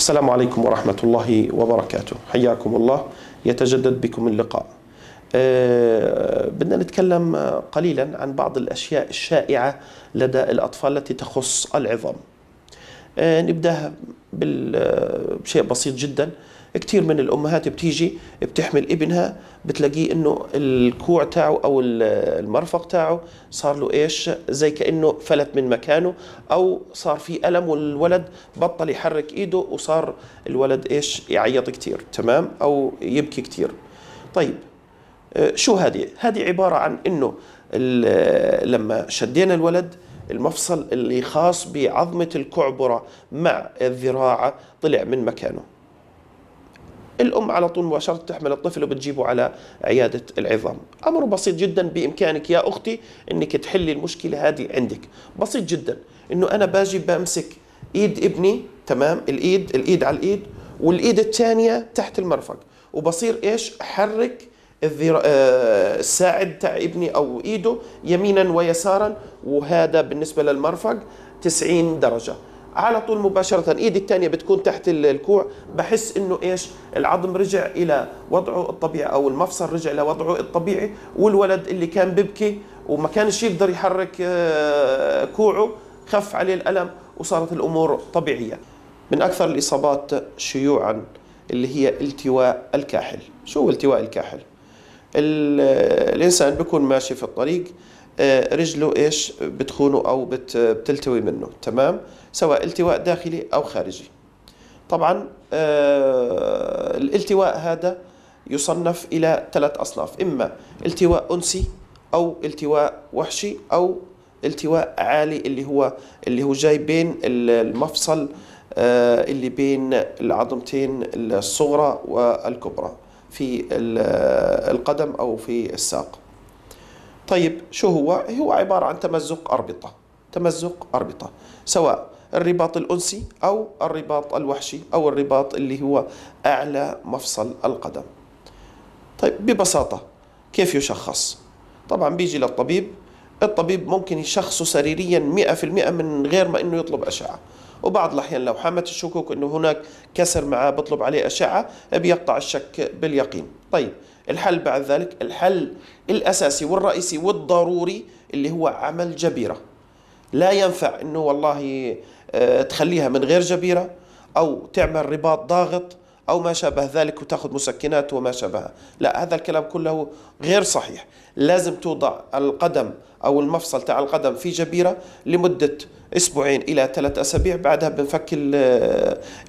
السلام عليكم ورحمة الله وبركاته حياكم الله يتجدد بكم اللقاء آه، بدنا نتكلم قليلا عن بعض الأشياء الشائعة لدى الأطفال التي تخص العظام آه، نبدأ بشيء بسيط جدا كثير من الامهات بتيجي بتحمل ابنها بتلاقيه انه الكوع تاعه او المرفق تاعه صار له ايش زي كانه فلت من مكانه او صار في الم والولد بطل يحرك ايده وصار الولد ايش يعيط كثير تمام او يبكي كثير طيب آه، شو هذه هذه عباره عن انه لما شدينا الولد المفصل اللي خاص بعظمه الكعبره مع الذراعه طلع من مكانه الام على طول مباشره تحمل الطفل وبتجيبه على عياده العظام امر بسيط جدا بامكانك يا اختي انك تحلي المشكله هذه عندك بسيط جدا انه انا باجي بمسك ايد ابني تمام الايد الايد على الايد والايد الثانيه تحت المرفق وبصير ايش حرك الذرا... آه، الساعد تاع ابني او ايده يمينا ويسارا وهذا بالنسبه للمرفق 90 درجه على طول مباشره ايدي الثانيه بتكون تحت الكوع بحس انه ايش العظم رجع الى وضعه الطبيعي او المفصل رجع إلى وضعه الطبيعي والولد اللي كان ببكي وما كانش يقدر يحرك آه، كوعه خف عليه الالم وصارت الامور طبيعيه من اكثر الاصابات شيوعا اللي هي التواء الكاحل شو التواء الكاحل الانسان بيكون ماشي في الطريق آه، رجله ايش بتخونه او بتلتوي منه تمام سواء التواء داخلي او خارجي طبعا آه، الالتواء هذا يصنف الى ثلاث اصناف اما التواء انسي او التواء وحشي او التواء عالي اللي هو اللي هو جاي بين المفصل آه، اللي بين العظمتين الصغرى والكبرى في القدم او في الساق طيب شو هو؟ هو عبارة عن تمزق أربطة تمزق أربطة سواء الرباط الأنسي أو الرباط الوحشي أو الرباط اللي هو أعلى مفصل القدم طيب ببساطة كيف يشخص؟ طبعا بيجي للطبيب الطبيب ممكن يشخصه سريريا 100% من غير ما انه يطلب اشعه وبعض الأحيان لو حامت الشكوك أنه هناك كسر معاه بطلب عليه أشعة بيقطع الشك باليقين طيب الحل بعد ذلك الحل الأساسي والرئيسي والضروري اللي هو عمل جبيرة لا ينفع أنه والله آه، تخليها من غير جبيرة أو تعمل رباط ضاغط أو ما شابه ذلك وتأخذ مسكنات وما شابهها لا هذا الكلام كله غير صحيح لازم توضع القدم أو المفصل تاع القدم في جبيرة لمدة اسبوعين الى ثلاث اسابيع بعدها بنفك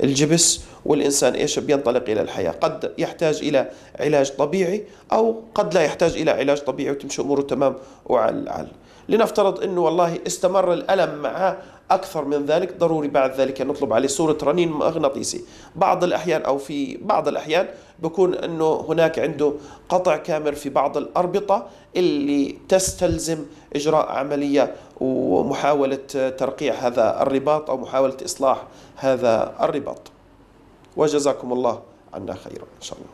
الجبس والانسان ايش بينطلق الى الحياه قد يحتاج الى علاج طبيعي او قد لا يحتاج الى علاج طبيعي وتمشي اموره تمام وعلى العال لنفترض انه والله استمر الالم معه اكثر من ذلك ضروري بعد ذلك نطلب عليه صوره رنين مغناطيسي بعض الاحيان او في بعض الاحيان بكون انه هناك عنده قطع كامل في بعض الاربطه اللي تستلزم اجراء عمليه ومحاوله ترقيع هذا الرباط او محاوله اصلاح هذا الرباط وجزاكم الله عنا خيرا ان شاء الله